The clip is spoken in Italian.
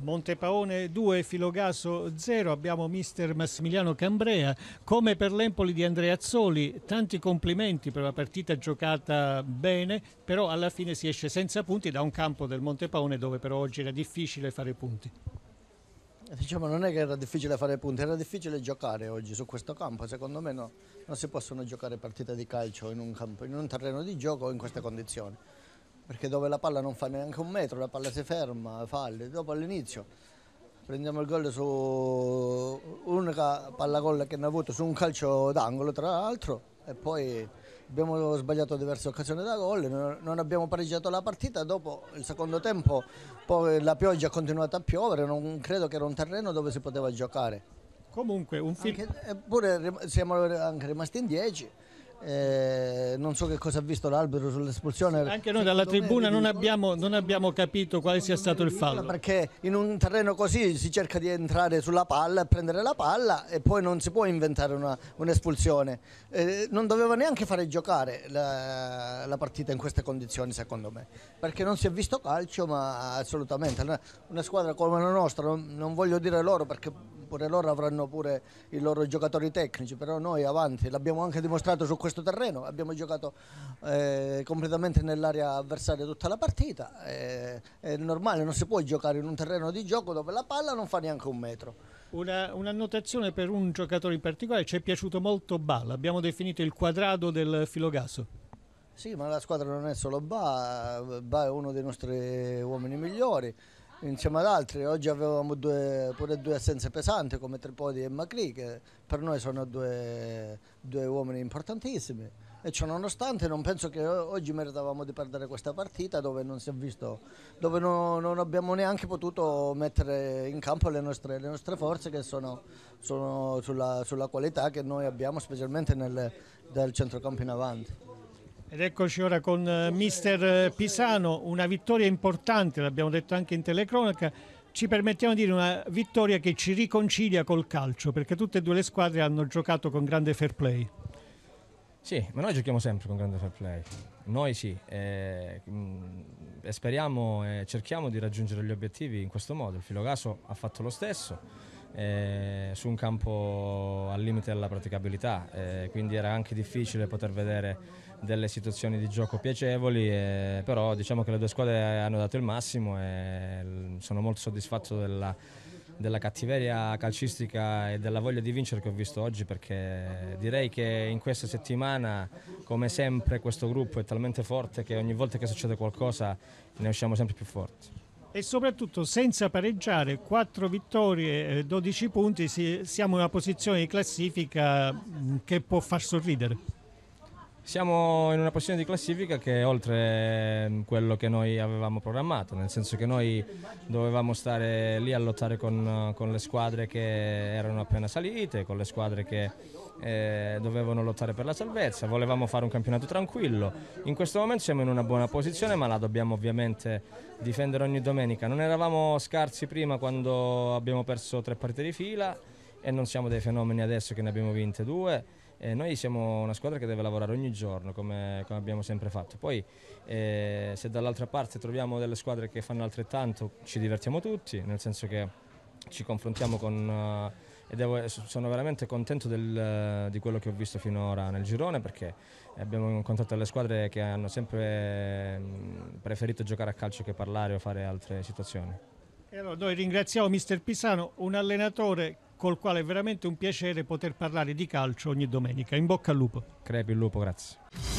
Montepaone 2, Filogaso 0, abbiamo mister Massimiliano Cambrea, come per l'Empoli di Andrea Azzoli, tanti complimenti per la partita giocata bene, però alla fine si esce senza punti da un campo del Montepaone dove però oggi era difficile fare punti. Diciamo non è che era difficile fare punti, era difficile giocare oggi su questo campo, secondo me no, non si possono giocare partite di calcio in un, campo, in un terreno di gioco in queste condizioni perché dove la palla non fa neanche un metro, la palla si ferma, falli. Dopo all'inizio prendiamo il gol su un'unica palla gol che ne ha avuto su un calcio d'angolo tra l'altro e poi abbiamo sbagliato diverse occasioni da gol, non abbiamo pareggiato la partita, dopo il secondo tempo poi la pioggia ha continuato a piovere, non credo che era un terreno dove si poteva giocare. Comunque un film... Anche, eppure siamo anche rimasti in 10 eh, non so che cosa ha visto l'albero sull'espulsione. Anche noi dalla tribuna non abbiamo, non abbiamo, capito quale sia stato il fallo. Perché in un terreno così si cerca di entrare sulla palla, e prendere la palla e poi non si può inventare una, un'espulsione. Eh, non doveva neanche fare giocare la, la, partita in queste condizioni, secondo me. Perché non si è visto calcio, ma assolutamente. Una, una squadra come la nostra, non, non voglio dire loro perché oppure loro avranno pure i loro giocatori tecnici, però noi avanti, l'abbiamo anche dimostrato su questo terreno, abbiamo giocato eh, completamente nell'area avversaria tutta la partita, eh, è normale, non si può giocare in un terreno di gioco dove la palla non fa neanche un metro. Una, un'annotazione per un giocatore in particolare, ci è piaciuto molto Ball, abbiamo definito il quadrato del filogaso. Sì, ma la squadra non è solo Ba, Ba è uno dei nostri uomini migliori insieme ad altri. Oggi avevamo due, pure due assenze pesanti come Tripodi e Macri che per noi sono due, due uomini importantissimi e ciononostante non penso che oggi meritavamo di perdere questa partita dove non si è visto, dove no, non abbiamo neanche potuto mettere in campo le nostre, le nostre forze che sono, sono sulla, sulla, qualità che noi abbiamo specialmente nel, dal centrocampo in avanti. Ed eccoci ora con eh, mister eh, Pisano, una vittoria importante, l'abbiamo detto anche in telecronaca, ci permettiamo di dire una vittoria che ci riconcilia col calcio, perché tutte e due le squadre hanno giocato con grande fair play. Sì, ma noi giochiamo sempre con grande fair play, noi sì, e, eh, mm, e speriamo e cerchiamo di raggiungere gli obiettivi in questo modo, il Filogaso ha fatto lo stesso eh, su un campo al limite della praticabilità, eh, quindi era anche difficile poter vedere delle situazioni di gioco piacevoli, eh, però diciamo che le due squadre hanno dato il massimo e sono molto soddisfatto della, della cattiveria calcistica e della voglia di vincere che ho visto oggi perché direi che in questa settimana come sempre questo gruppo è talmente forte che ogni volta che succede qualcosa ne usciamo sempre più forti e soprattutto senza pareggiare 4 vittorie 12 punti siamo in una posizione di classifica mm, che può far sorridere siamo in una posizione di classifica che è oltre mm, quello che noi avevamo programmato, nel senso che noi dovevamo stare lì a lottare con, eh, con le squadre che erano appena salite, con le squadre che eh, dovevano lottare per la salvezza, volevamo fare un campionato tranquillo. In questo momento siamo in una buona posizione ma la dobbiamo ovviamente difendere ogni domenica. Non eravamo scarsi prima quando abbiamo perso tre partite di fila e non siamo dei fenomeni adesso che ne abbiamo vinte due eh, noi siamo una squadra che deve lavorare ogni giorno come, come abbiamo sempre fatto. Poi eh, se dall'altra parte troviamo delle squadre che fanno altrettanto ci divertiamo tutti, nel senso che ci confrontiamo con... Uh, e devo, sono veramente contento del, eh, di quello che ho visto finora nel girone perché abbiamo incontrato delle squadre che hanno sempre mm, preferito giocare a calcio che parlare o fare altre situazioni. E allora noi ringraziamo mister Pisano, un allenatore col quale è veramente un piacere poter parlare di calcio ogni domenica. In bocca al lupo. Crepi il lupo, grazie.